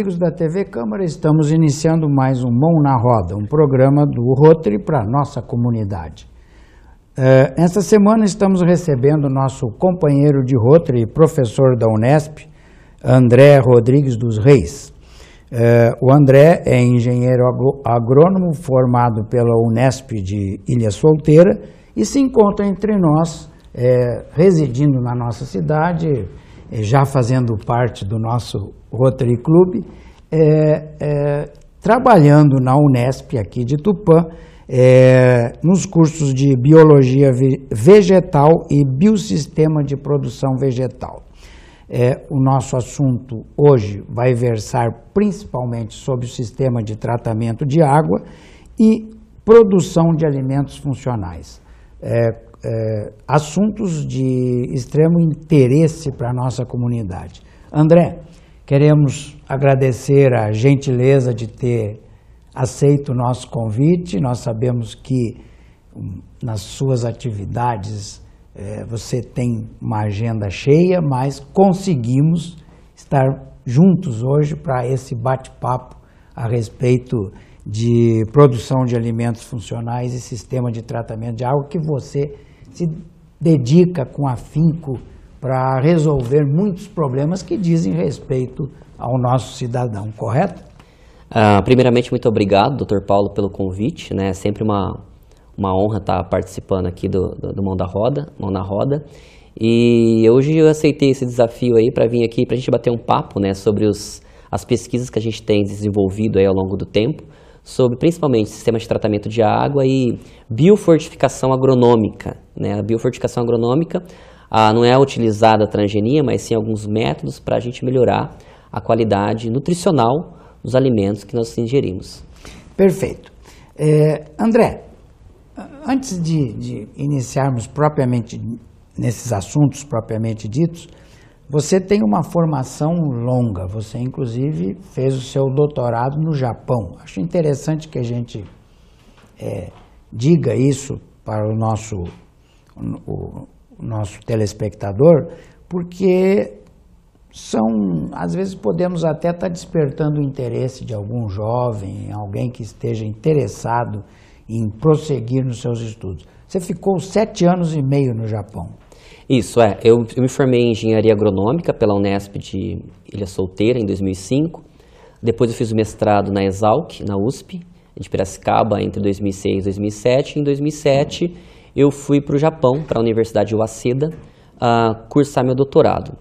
amigos da TV Câmara, estamos iniciando mais um Mão na Roda, um programa do Rotary para a nossa comunidade. Uh, esta semana estamos recebendo nosso companheiro de Rotary, professor da Unesp, André Rodrigues dos Reis. Uh, o André é engenheiro agrônomo formado pela Unesp de Ilha Solteira e se encontra entre nós, é, residindo na nossa cidade, já fazendo parte do nosso Rotary Club, é, é, trabalhando na Unesp aqui de Tupã, é, nos cursos de Biologia Vegetal e Biosistema de Produção Vegetal. É, o nosso assunto hoje vai versar principalmente sobre o sistema de tratamento de água e produção de alimentos funcionais. É, é, assuntos de extremo interesse para a nossa comunidade. André, Queremos agradecer a gentileza de ter aceito o nosso convite. Nós sabemos que hum, nas suas atividades eh, você tem uma agenda cheia, mas conseguimos estar juntos hoje para esse bate-papo a respeito de produção de alimentos funcionais e sistema de tratamento de água que você se dedica com afinco para resolver muitos problemas que dizem respeito ao nosso cidadão, correto? Ah, primeiramente, muito obrigado, doutor Paulo, pelo convite. Né? É sempre uma, uma honra estar participando aqui do, do, do Mão da Roda, Mão na Roda. E hoje eu aceitei esse desafio aí para vir aqui para a gente bater um papo, né, sobre os, as pesquisas que a gente tem desenvolvido aí ao longo do tempo, sobre principalmente sistema de tratamento de água e biofortificação agronômica, né? A biofortificação agronômica ah, não é utilizada a transgenia, mas sim alguns métodos para a gente melhorar a qualidade nutricional dos alimentos que nós ingerimos. Perfeito. É, André, antes de, de, iniciarmos propriamente nesses assuntos propriamente ditos, você tem uma formação longa, você inclusive fez o seu doutorado no Japão. Acho interessante que a gente é, diga isso para o nosso o, nosso telespectador, porque são, às vezes podemos até estar tá despertando o interesse de algum jovem, alguém que esteja interessado em prosseguir nos seus estudos. Você ficou sete anos e meio no Japão. Isso, é. Eu, eu me formei em Engenharia Agronômica pela Unesp de Ilha Solteira, em 2005. Depois eu fiz o mestrado na Exalc, na USP, de Piracicaba, entre 2006 e 2007. Em 2007 eu fui para o Japão, para a Universidade Waseda, uh, cursar meu doutorado.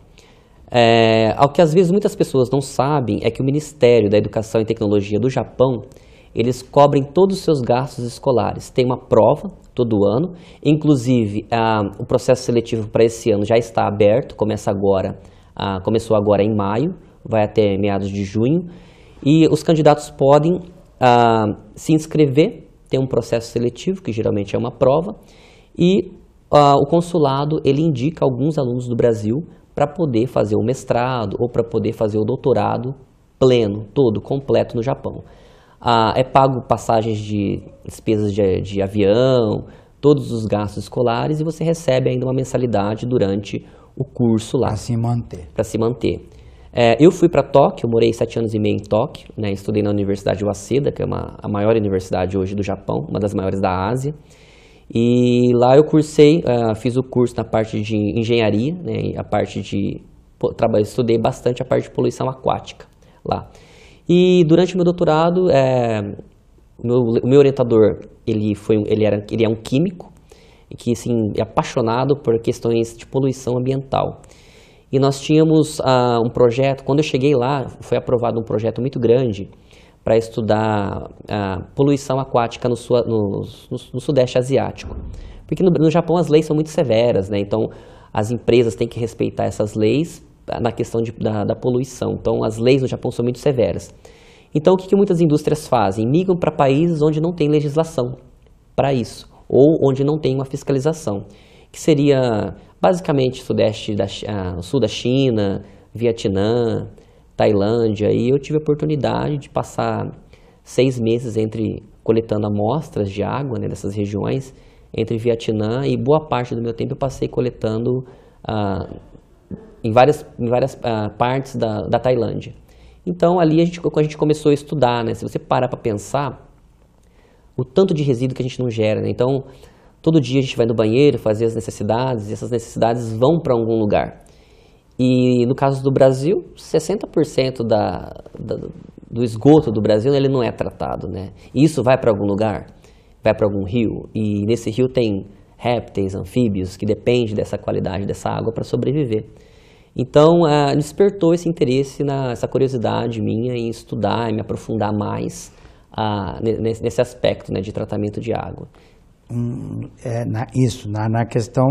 É, ao que às vezes muitas pessoas não sabem é que o Ministério da Educação e Tecnologia do Japão eles cobrem todos os seus gastos escolares. Tem uma prova todo ano, inclusive o processo seletivo para esse ano já está aberto, começa agora, começou agora em maio, vai até meados de junho, e os candidatos podem se inscrever tem um processo seletivo, que geralmente é uma prova, e uh, o consulado ele indica alguns alunos do Brasil para poder fazer o mestrado ou para poder fazer o doutorado pleno, todo, completo no Japão. Uh, é pago passagens de despesas de, de avião, todos os gastos escolares e você recebe ainda uma mensalidade durante o curso lá. Para se manter. Para se manter. É, eu fui para Tóquio, morei sete anos e meio em Tóquio, né, estudei na Universidade Waseda, que é uma, a maior universidade hoje do Japão, uma das maiores da Ásia. E lá eu cursei, uh, fiz o curso na parte de engenharia, né, a parte de trabalho, estudei bastante a parte de poluição aquática lá. E durante o meu doutorado, é, o meu, o meu orientador, ele, foi, ele, era, ele é um químico, que assim, é apaixonado por questões de poluição ambiental. E nós tínhamos ah, um projeto, quando eu cheguei lá, foi aprovado um projeto muito grande para estudar a ah, poluição aquática no, sua, no, no, no Sudeste Asiático. Porque no, Japão as leis são muito severas, né? Então as empresas têm que respeitar essas leis ah, na questão de, da, da, poluição. Então as leis no Japão são muito severas. Então o que, que muitas indústrias fazem? Migram para países onde não tem legislação para isso, ou onde não tem uma fiscalização, que seria basicamente sudeste da, ah, sul da China, Vietnã, Tailândia, e eu tive a oportunidade de passar seis meses entre coletando amostras de água né, dessas regiões, entre Vietnã e boa parte do meu tempo eu passei coletando ah, em várias, em várias ah, partes da, da Tailândia. Então ali a gente, a gente começou a estudar, né? se você parar para pensar, o tanto de resíduo que a gente não gera. Né? Então, Todo dia a gente vai no banheiro fazer as necessidades e essas necessidades vão para algum lugar. E no caso do Brasil, 60% da, da, do esgoto do Brasil ele não é tratado, né? E isso vai para algum lugar, vai para algum rio e nesse rio tem répteis, anfíbios que dependem dessa qualidade dessa água para sobreviver. Então despertou esse interesse, na, essa curiosidade minha em estudar, em me aprofundar mais nesse, nesse aspecto né, de tratamento de água é, na, isso, na, na questão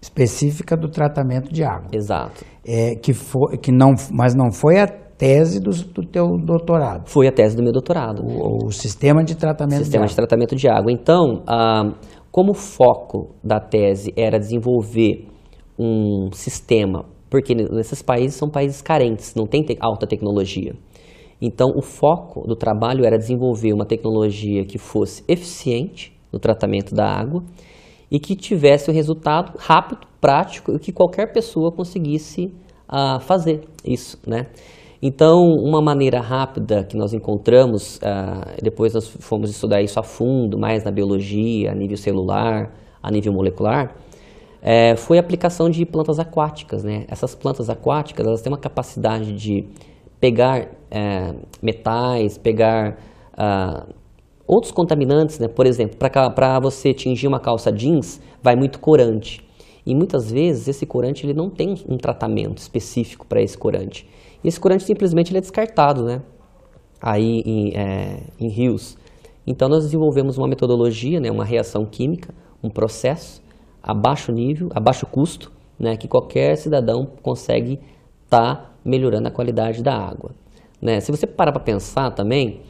específica do tratamento de água. Exato. É, que foi, que não, mas não foi a tese do, do teu doutorado. Foi a tese do meu doutorado. O, o sistema de tratamento sistema de, de tratamento de água. Então, ah, como o foco da tese era desenvolver um sistema, porque nesses países são países carentes, não tem te alta tecnologia. Então, o foco do trabalho era desenvolver uma tecnologia que fosse eficiente do tratamento da água e que tivesse o um resultado rápido, prático e que qualquer pessoa conseguisse uh, fazer isso, né? Então, uma maneira rápida que nós encontramos, ah, depois nós fomos estudar isso a fundo, mais na biologia, a nível celular, a nível molecular, é, foi a aplicação de plantas aquáticas. Né? Essas plantas aquáticas elas têm uma capacidade de pegar é, metais, pegar ah, Outros contaminantes, né, por exemplo, para você tingir uma calça jeans, vai muito corante. E muitas vezes esse corante ele não tem um tratamento específico para esse corante. E esse corante simplesmente ele é descartado né, aí em, é, em rios. Então nós desenvolvemos uma metodologia, né, uma reação química, um processo a baixo nível, a baixo custo, né, que qualquer cidadão consegue estar tá melhorando a qualidade da água. Né? Se você parar para pensar também,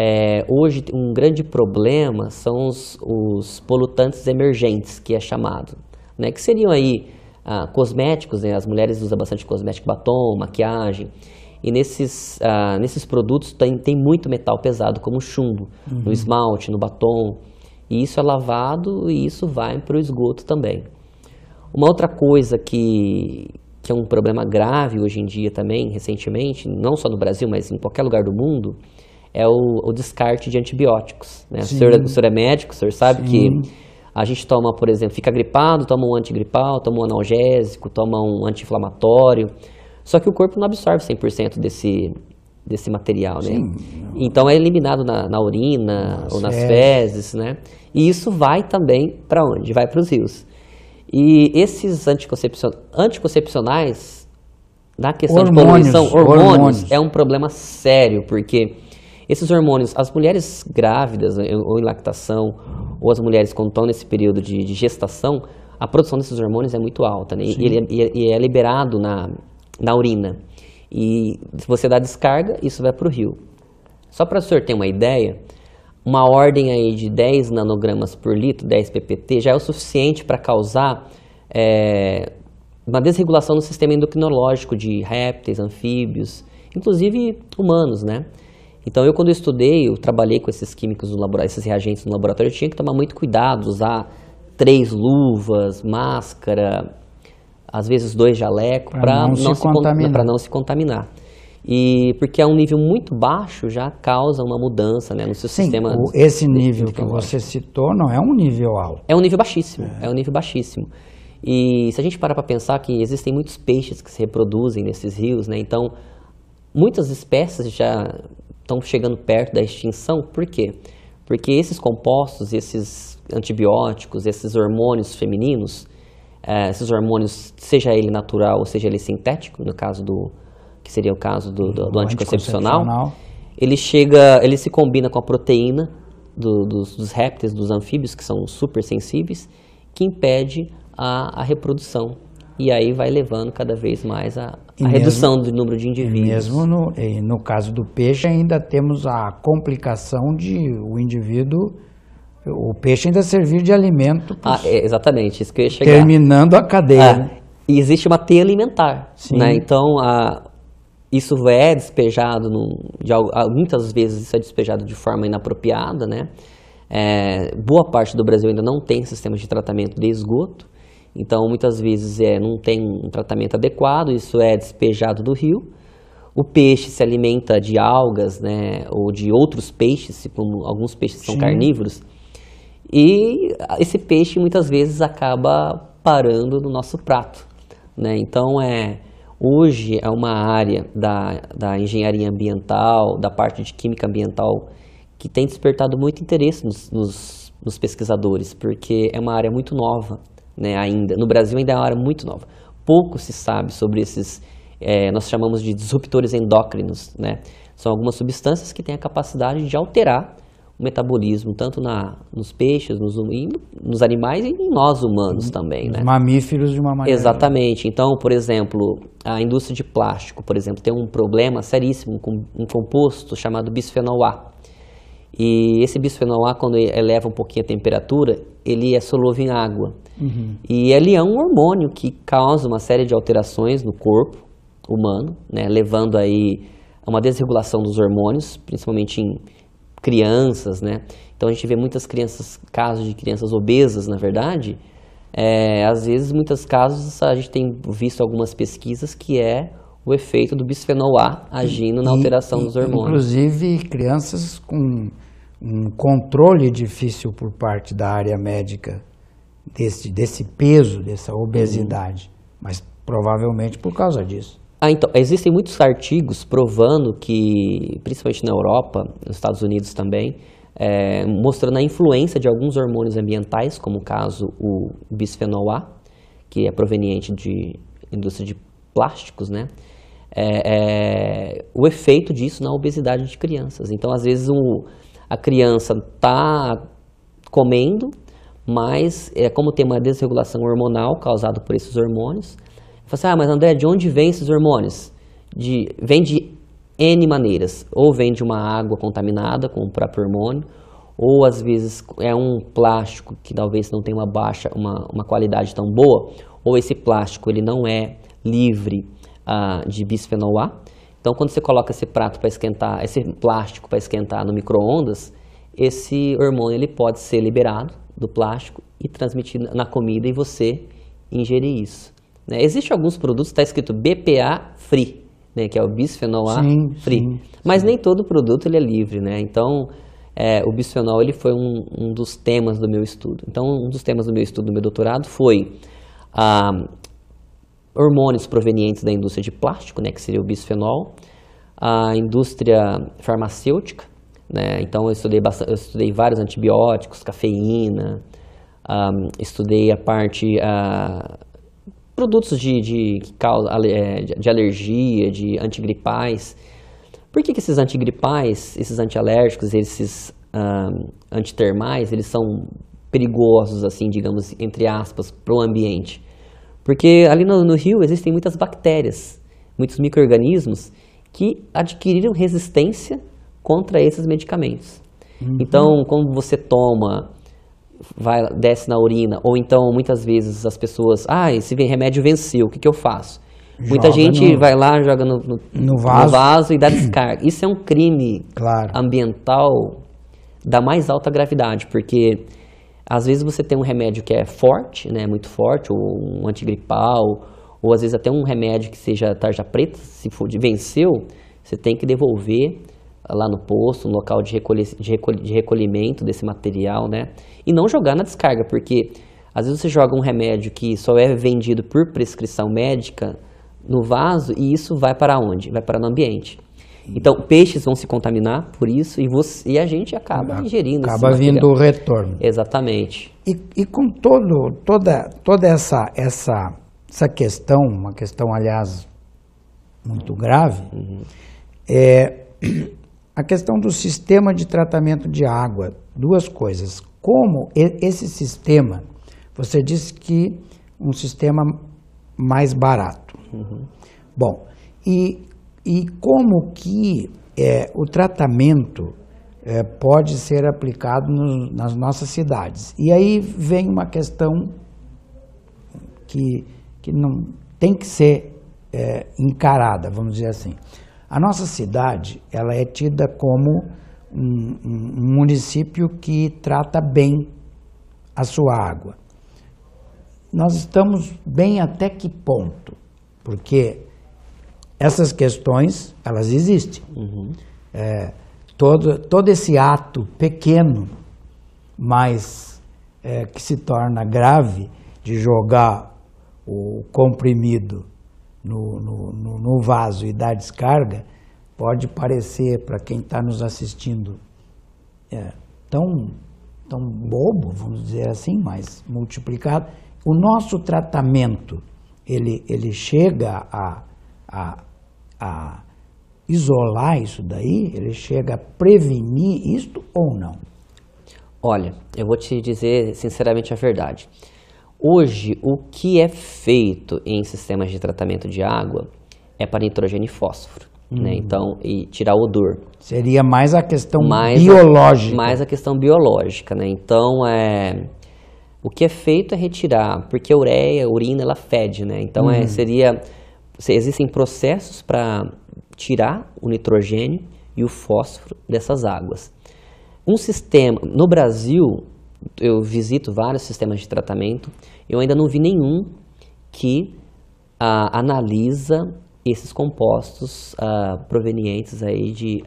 é, hoje, um grande problema são os, os polutantes emergentes, que é chamado, né? que seriam aí ah, cosméticos, né? as mulheres usam bastante cosmético, batom, maquiagem, e nesses, ah, nesses produtos tem, tem muito metal pesado, como chumbo, uhum. no esmalte, no batom, e isso é lavado e isso vai para o esgoto também. Uma outra coisa que, que é um problema grave hoje em dia também, recentemente, não só no Brasil, mas em qualquer lugar do mundo, é o, o descarte de antibióticos. Né? O, senhor, é o senhor é médico, o senhor sabe Sim. que a gente toma, por exemplo, fica gripado, toma um antigripal, toma um analgésico, toma um anti-inflamatório. Só que o corpo não absorve 100% desse, desse material, né? Sim. né? Então é eliminado na, na urina nas ou nas fezes, né? E isso vai também para onde? Vai para os rios. E esses anticoncepcionais, anticoncepcionais na questão hormônios, de poluição, hormônios, hormônios, é um problema sério, porque esses hormônios, as mulheres grávidas eh, ou em lactação, ou as mulheres quando estão nesse período de, de gestação, a produção desses hormônios é muito alta né? e, ele, é, é, e, é liberado na, na urina. E se você dá descarga, isso vai para o rio. Só para o senhor ter uma ideia, uma ordem aí de 10 nanogramas por litro, 10 ppt, já é o suficiente para causar é, uma desregulação no sistema endocrinológico de répteis, anfíbios, inclusive humanos, né? Então, eu quando eu estudei, eu trabalhei com esses químicos no laboratório, esses reagentes no laboratório, eu tinha que tomar muito cuidado, usar três luvas, máscara, às vezes dois jalecos, para não, não, se contaminar. não se contaminar. E porque é um nível muito baixo já causa uma mudança né, no seu Sim, sistema. O, esse nível que você citou não é um nível alto. É um nível baixíssimo. É, é um nível baixíssimo. E se a gente parar para pensar que existem muitos peixes que se reproduzem nesses rios, né? Então muitas espécies já estão chegando perto da extinção. Por quê? Porque esses compostos, esses antibióticos, esses hormônios femininos, é, esses hormônios, seja ele natural ou seja ele sintético, no caso do que seria o caso do, do, do anticoncepcional, anticoncepcional, ele chega, ele se combina com a proteína do, dos, dos répteis, dos anfíbios que são super sensíveis, que impede a, a reprodução e aí vai levando cada vez mais a, a redução do número de indivíduos. Mesmo no, no caso do peixe, ainda temos a complicação de o indivíduo o peixe ainda servir de alimento. Ah, pros... Ah, é, exatamente, isso que eu ia chegar. Terminando a cadeia. Ah, né? e existe uma teia alimentar. Sim. Né? Então, a, isso é despejado, no, de, muitas vezes isso é despejado de forma inapropriada. Né? É, boa parte do Brasil ainda não tem sistema de tratamento de esgoto. Então, muitas vezes é, não tem um tratamento adequado, isso é despejado do rio. O peixe se alimenta de algas, né, ou de outros peixes, como alguns peixes são Sim. carnívoros. E esse peixe muitas vezes acaba parando no nosso prato, né? Então é hoje é uma área da, da engenharia ambiental, da parte de química ambiental que tem despertado muito interesse nos, nos, nos pesquisadores, porque é uma área muito nova, né, ainda. No Brasil ainda é uma área muito nova. Pouco se sabe sobre esses, é, nós chamamos de disruptores endócrinos, né? São algumas substâncias que têm a capacidade de alterar o metabolismo, tanto na, nos peixes, nos, nos animais e em nós humanos uhum. também. Né? Mamíferos de uma maneira. Exatamente. Então, por exemplo, a indústria de plástico, por exemplo, tem um problema seríssimo com um composto chamado bisfenol A. E esse bisfenol A, quando eleva um pouquinho a temperatura, ele é solúvel em água. Uhum. E ele é um hormônio que causa uma série de alterações no corpo humano, né, levando aí a uma desregulação dos hormônios, principalmente em crianças, né? Então a gente vê muitas crianças, casos de crianças obesas, na verdade. É, às vezes, muitos casos, a gente tem visto algumas pesquisas que é o efeito do bisfenol A agindo e, na alteração e, dos hormônios. Inclusive, crianças com um controle difícil por parte da área médica desse, desse peso, dessa obesidade, uhum. mas provavelmente por causa disso. Ah, então, existem muitos artigos provando que, principalmente na Europa, nos Estados Unidos também, é, mostrando a influência de alguns hormônios ambientais, como o caso o bisfenol A, que é proveniente de indústria de plásticos, né? É, é, o efeito disso na obesidade de crianças. Então, às vezes, o, a criança está comendo, mas é, como tem uma desregulação hormonal causada por esses hormônios, Você fala assim, ah, mas André, de onde vem esses hormônios? De, vem de N maneiras, ou vem de uma água contaminada com o próprio hormônio, ou às vezes é um plástico que talvez não tenha uma baixa, uma, uma qualidade tão boa, ou esse plástico ele não é livre ah, de bisfenol A, então, quando você coloca esse prato para esquentar, esse plástico para esquentar no micro-ondas, esse hormônio ele pode ser liberado do plástico e transmitido na comida e você ingerir isso. Né? Existem alguns produtos, está escrito BPA free, né? que é o bisfenol A sim, free. Sim, Mas sim. nem todo produto ele é livre, né? Então, é, o bisfenol ele foi um, um, dos temas do meu estudo. Então, um dos temas do meu estudo, do meu doutorado, foi a, ah, hormônios provenientes da indústria de plástico, né, que seria o bisfenol, a indústria farmacêutica, né, então eu estudei, bastante, eu estudei vários antibióticos, cafeína, um, estudei a parte uh, produtos de, de, que causa, eh, de alergia, de antigripais. Por que, que esses antigripais, esses antialérgicos, esses um, antitermais, eles são perigosos, assim, digamos, entre aspas, para o ambiente? Porque ali no, no rio existem muitas bactérias, muitos micro-organismos que adquiriram resistência contra esses medicamentos. Uhum. Então, quando você toma, vai, desce na urina, ou então muitas vezes as pessoas, ah, esse remédio venceu, o que, que eu faço? Joga Muita gente no, vai lá, joga no, no, no, vaso. no, vaso. e dá descarga. Isso é um crime claro. ambiental da mais alta gravidade, porque às vezes você tem um remédio que é forte, né, muito forte, ou um antigripal, ou às vezes até um remédio que seja tarja preta, se for de venceu, você tem que devolver lá no posto, no local de, recolhe, de, recolhe, de recolhimento desse material, né? E não jogar na descarga, porque às vezes você joga um remédio que só é vendido por prescrição médica no vaso e isso vai para onde? Vai para no ambiente. Então, peixes vão se contaminar por isso e, você, e a gente acaba ingerindo Acaba vindo o retorno. Exatamente. E, e com todo, toda, toda essa, essa, essa questão, uma questão, aliás, muito grave, uhum. é a questão do sistema de tratamento de água. Duas coisas. Como esse sistema, você disse que um sistema mais barato. Uhum. Bom, e e como que é, o tratamento é, pode ser aplicado no, nas nossas cidades. E aí vem uma questão que, que não tem que ser é, encarada, vamos dizer assim. A nossa cidade ela é tida como um, um município que trata bem a sua água. Nós estamos bem até que ponto? Porque essas questões, elas existem. Uhum. É, todo, todo esse ato pequeno, mas é, que se torna grave, de jogar o comprimido no, no, no, vaso e dar descarga, pode parecer para quem está nos assistindo é, tão, tão bobo, vamos dizer assim, mas multiplicado. O nosso tratamento, ele, ele chega a, a a isolar isso daí? Ele chega a prevenir isto ou não? Olha, eu vou te dizer sinceramente a verdade. Hoje, o que é feito em sistemas de tratamento de água é para nitrogênio e fósforo. Né? Uhum. Então, e tirar o odor. Seria mais a questão mais biológica. A, mais a questão biológica, né? Então, é, o que é feito é retirar, porque a ureia, a urina, ela fede, né? Então, é, uhum. seria existem processos para tirar o nitrogênio e o fósforo dessas águas. Um sistema, no Brasil, eu visito vários sistemas de tratamento, eu ainda não vi nenhum que ah, analisa esses compostos ah, provenientes aí de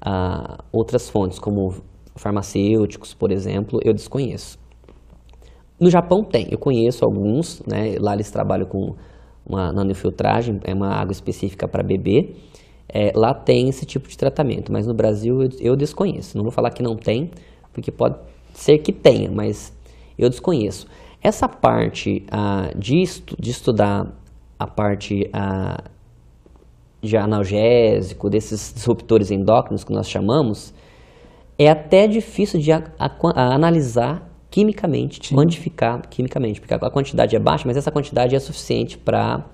ah, outras fontes, como farmacêuticos, por exemplo, eu desconheço. No Japão tem, eu conheço alguns, né, lá eles trabalham com uma nanofiltragem, é uma água específica para bebê. É, lá tem esse tipo de tratamento, mas no Brasil eu, eu, desconheço. Não vou falar que não tem, porque pode ser que tenha, mas eu desconheço. Essa parte ah, de, estu, de, estudar a parte ah, de analgésico, desses disruptores endócrinos que nós chamamos, é até difícil de analisar quimicamente, quantificar quimicamente, porque a quantidade é baixa, mas essa quantidade é suficiente para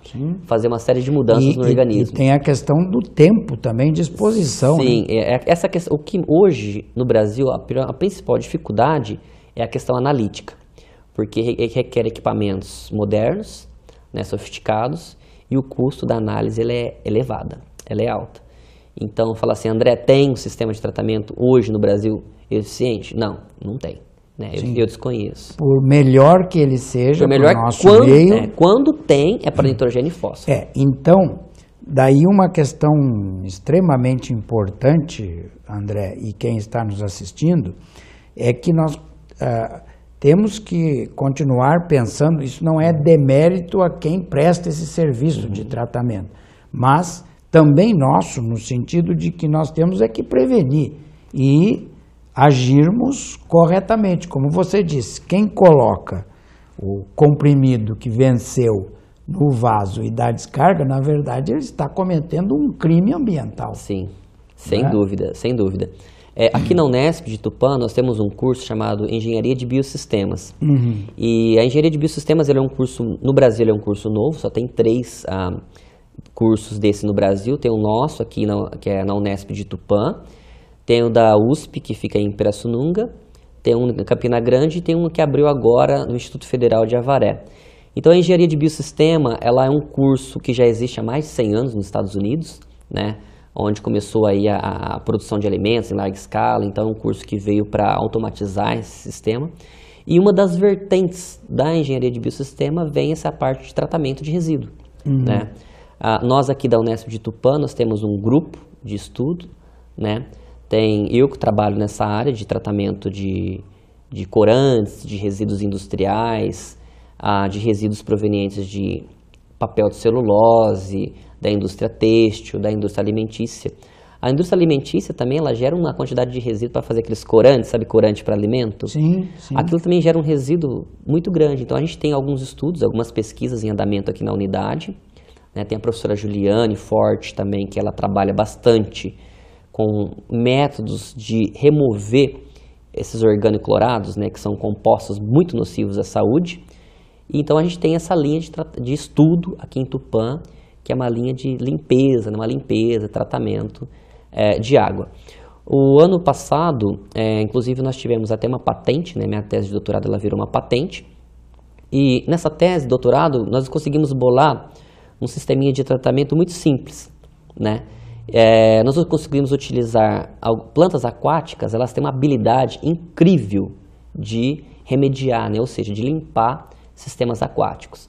fazer uma série de mudanças e, no e, organismo. E tem a questão do tempo também, de exposição. Sim, né? é, é essa questão, o que hoje no Brasil a, a principal dificuldade é a questão analítica, porque re, requer equipamentos modernos, né, sofisticados, e o custo da análise ele é elevada, ela é alta. Então, falar assim, André, tem um sistema de tratamento hoje no Brasil eficiente? Não, não tem. Né? Eu, eu, desconheço. Por melhor que ele seja, o nosso quando, meio, é, quando tem é para hum. nitrogênio e fósforo. É, então, daí uma questão extremamente importante, André, e quem está nos assistindo, é que nós ah, temos que continuar pensando, isso não é demérito a quem presta esse serviço uhum. de tratamento, mas também nosso, no sentido de que nós temos é que prevenir e agirmos corretamente. Como você disse, quem coloca o comprimido que venceu no vaso e dá descarga, na verdade, ele está cometendo um crime ambiental. Sim, sem né? dúvida, sem dúvida. É, aqui na Unesp de Tupã, nós temos um curso chamado Engenharia de Biosistemas. Uhum. E a Engenharia de Biosistemas é um curso, no Brasil, é um curso novo, só tem três ah, cursos desse no Brasil. Tem o nosso aqui, na, que é na Unesp de Tupã, tem o da USP, que fica em Pirassununga, tem um em Campina Grande e tem um que abriu agora no Instituto Federal de Avaré. Então, a engenharia de biosistema ela é um curso que já existe há mais de 100 anos nos Estados Unidos, né? onde começou aí a, a produção de alimentos em larga escala, então é um curso que veio para automatizar esse sistema. E uma das vertentes da engenharia de biosistema vem essa parte de tratamento de resíduo. Uhum. Né? Ah, nós aqui da Unesp de Tupã, nós temos um grupo de estudo, né? Tem eu que trabalho nessa área de tratamento de, de corantes, de resíduos industriais, ah, de resíduos provenientes de papel de celulose, da indústria têxtil, da indústria alimentícia. A indústria alimentícia também ela gera uma quantidade de resíduo para fazer aqueles corantes, sabe, corante para alimento? Sim, sim. Aquilo também gera um resíduo muito grande. Então a gente tem alguns estudos, algumas pesquisas em andamento aqui na unidade. Né? Tem a professora Juliane Forte também, que ela trabalha bastante com métodos de remover esses organoclorados, né, que são compostos muito nocivos à saúde. Então a gente tem essa linha de, de estudo aqui em Tupã, que é uma linha de limpeza, né, uma limpeza, tratamento é, de água. O ano passado, é, inclusive, nós tivemos até uma patente, né, minha tese de doutorado ela virou uma patente, e nessa tese de doutorado nós conseguimos bolar um sisteminha de tratamento muito simples, né? É, nós conseguimos utilizar plantas aquáticas, elas têm uma habilidade incrível de remediar, né? ou seja, de limpar sistemas aquáticos.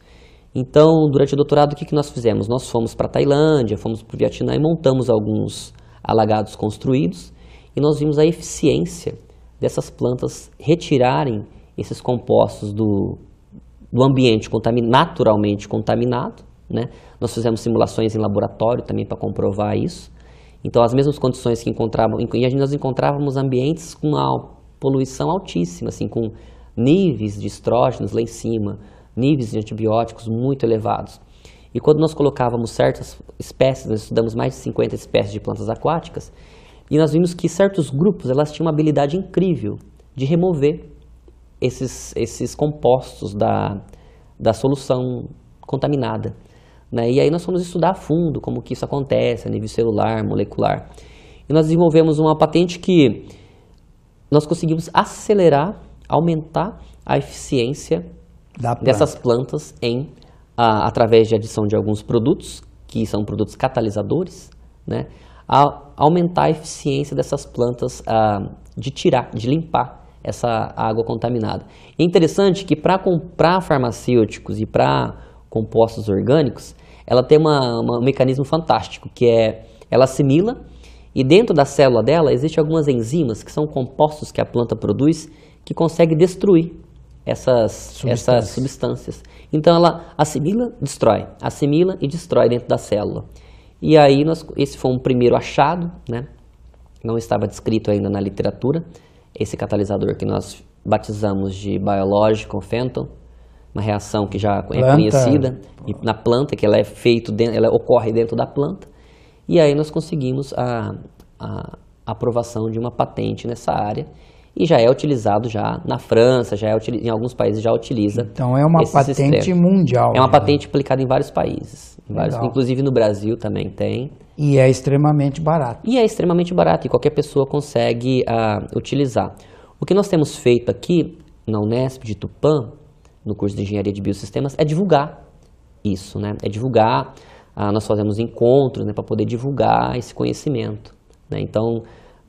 Então, durante o doutorado, o que, que nós fizemos? Nós fomos para a Tailândia, fomos para o Vietnã e montamos alguns alagados construídos e nós vimos a eficiência dessas plantas retirarem esses compostos do, do ambiente contamin naturalmente contaminado né? Nós fizemos simulações em laboratório também para comprovar isso. Então, as mesmas condições que encontrávamos, e nós encontrávamos ambientes com uma poluição altíssima, assim, com níveis de estrógenos lá em cima, níveis de antibióticos muito elevados. E quando nós colocávamos certas espécies, nós estudamos mais de 50 espécies de plantas aquáticas, e nós vimos que certos grupos elas tinham uma habilidade incrível de remover esses, esses compostos da, da solução contaminada. Né? E aí nós fomos estudar a fundo como que isso acontece a nível celular, molecular. E nós desenvolvemos uma patente que nós conseguimos acelerar, aumentar a eficiência planta. dessas plantas em a, através de adição de alguns produtos, que são produtos catalisadores, né? A aumentar a eficiência dessas plantas a, ah, de tirar, de limpar essa água contaminada. É interessante que para comprar farmacêuticos e para compostos orgânicos, ela tem uma, uma, um mecanismo fantástico, que é ela assimila e dentro da célula dela existem algumas enzimas que são compostos que a planta produz que consegue destruir essas substâncias. essas substâncias. Então ela assimila, destrói, assimila e destrói dentro da célula. E aí nós, esse foi um primeiro achado, né? não estava descrito ainda na literatura, esse catalisador que nós batizamos de biológico, Fenton, uma reação que já é planta. é conhecida na planta, que ela é feito dentro, ela ocorre dentro da planta. E aí nós conseguimos a, a aprovação de uma patente nessa área e já é utilizado já na França, já é em alguns países já utiliza. Então é uma patente sistema. mundial. É uma já. Né? patente aplicada em vários países, vários, inclusive no Brasil também tem. E é extremamente barato. E é extremamente barato e qualquer pessoa consegue uh, utilizar. O que nós temos feito aqui na Unesp de Tupã no curso de Engenharia de Biosistemas é divulgar isso, né? É divulgar, ah, nós fazemos encontros né, para poder divulgar esse conhecimento. Né? Então,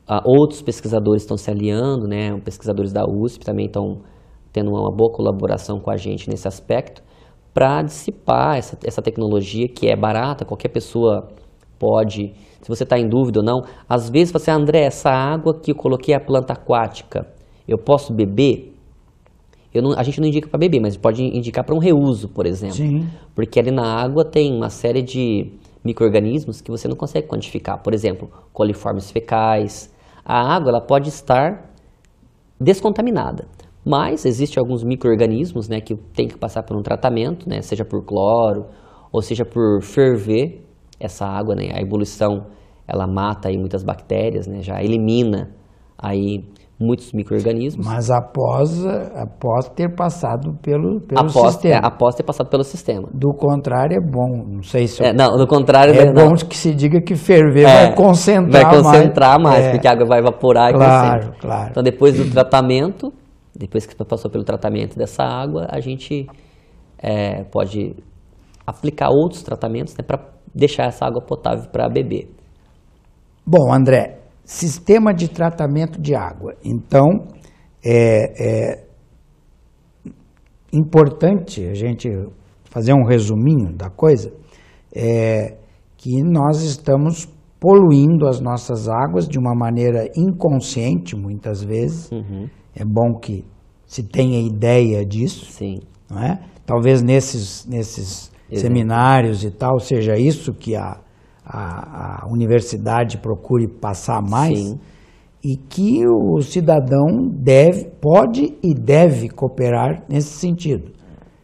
ah, outros pesquisadores estão se aliando, né? Pesquisadores da USP também estão tendo uma boa colaboração com a gente nesse aspecto para dissipar essa, essa tecnologia que é barata, qualquer pessoa pode, se você está em dúvida ou não, às vezes você, ah, André, essa água que eu coloquei é a planta aquática, eu posso beber? não, a gente não indica para beber, mas pode indicar para um reuso, por exemplo. Sim. Porque ali na água tem uma série de micro-organismos que você não consegue quantificar. Por exemplo, coliformes fecais. A água ela pode estar descontaminada. Mas existem alguns micro-organismos né, que tem que passar por um tratamento, né, seja por cloro ou seja por ferver essa água. Né, a ebulição ela mata aí muitas bactérias, né, já elimina aí muitos micro-organismos. Mas após, após ter passado pelo, pelo após, sistema. É, após ter passado pelo sistema. Do contrário é bom, não sei se... É, não, do contrário... É né, não. bom que se diga que ferver é, vai concentrar mais. Vai concentrar mais, mais é. porque a água vai evaporar claro, e concentra. Claro, Então depois do tratamento, depois que passou pelo tratamento dessa água, a gente é, pode aplicar outros tratamentos né, para deixar essa água potável para beber. Bom, André, Sistema de tratamento de água. Então, é, é importante a gente fazer um resuminho da coisa, é que nós estamos poluindo as nossas águas de uma maneira inconsciente, muitas vezes. Uhum. É bom que se tenha ideia disso. Sim. Não é? Talvez nesses, nesses seminários e tal, seja isso que a, a, a universidade procure passar mais. Sim e que o cidadão deve, pode e deve cooperar nesse sentido,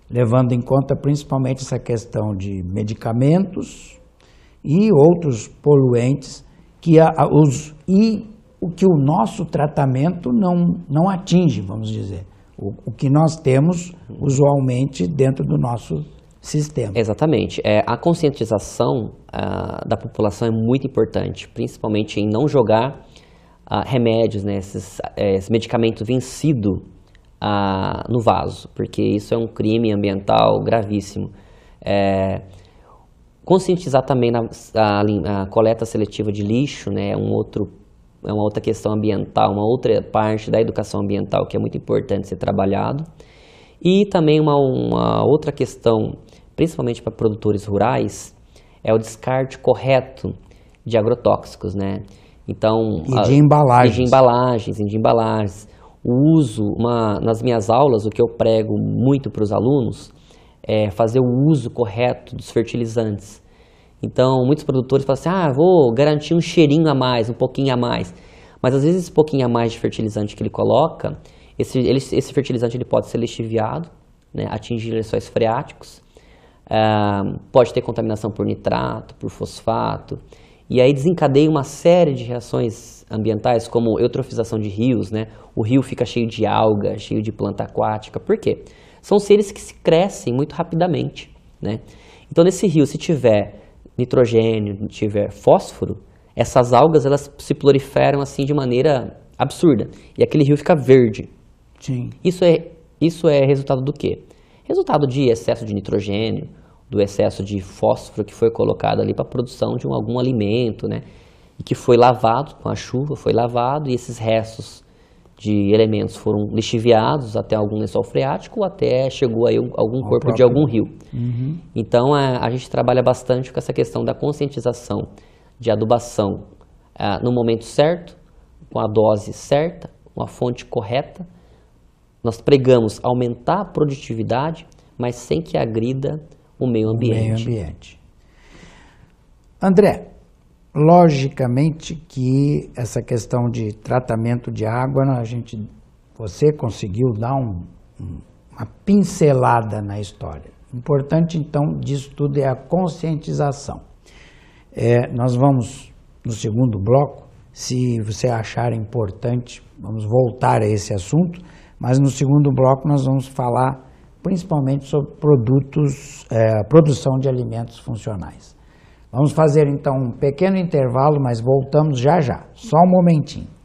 levando em conta principalmente essa questão de medicamentos e outros poluentes que a, a, os e o que o nosso tratamento não não atinge, vamos dizer, o, o que nós temos usualmente dentro do nosso sistema. Exatamente. É, a conscientização ah, da população é muito importante, principalmente em não jogar ah, remédios, né, esses, eh, esse medicamento vencido ah, no vaso, porque isso é um crime ambiental gravíssimo. É, conscientizar também na, a, coleta seletiva de lixo, né, é um outro, é uma outra questão ambiental, uma outra parte da educação ambiental que é muito importante ser trabalhado. E também uma, uma outra questão, principalmente para produtores rurais, é o descarte correto de agrotóxicos, né? Então, e de embalagens. E de embalagens, e de embalagens. O uso, uma, nas minhas aulas, o que eu prego muito para os alunos é fazer o uso correto dos fertilizantes. Então, muitos produtores falam assim, ah, vou garantir um cheirinho a mais, um pouquinho a mais. Mas às vezes esse pouquinho a mais de fertilizante que ele coloca esse, ele, esse fertilizante ele pode ser lixiviado, né, atingir lençóis freáticos, uh, pode ter contaminação por nitrato, por fosfato, e aí desencadeia uma série de reações ambientais, como eutrofização de rios, né? O rio fica cheio de alga, cheio de planta aquática. Por quê? São seres que se crescem muito rapidamente, né? Então, nesse rio, se tiver nitrogênio, tiver fósforo, essas algas elas se proliferam assim de maneira absurda. E aquele rio fica verde, Sim. Isso é, isso é resultado do quê? Resultado de excesso de nitrogênio, do excesso de fósforo que foi colocado ali para a produção de um, algum alimento, né? E que foi lavado com a chuva, foi lavado e esses restos de elementos foram lixiviados até algum lençol freático ou até chegou aí algum corpo próprio. de algum rio. Uhum. Então a, a, gente trabalha bastante com essa questão da conscientização de adubação ah, no momento certo, com a dose certa, uma fonte correta nós pregamos aumentar a produtividade, mas sem que agrida o meio ambiente. O meio ambiente. André, logicamente que essa questão de tratamento de água, a gente, você conseguiu dar um, uma pincelada na história. Importante então disso tudo é a conscientização. É, nós vamos no segundo bloco, se você achar importante, vamos voltar a esse assunto mas no segundo bloco nós vamos falar principalmente sobre produtos, é, produção de alimentos funcionais. Vamos fazer então um pequeno intervalo, mas voltamos já já, só um momentinho.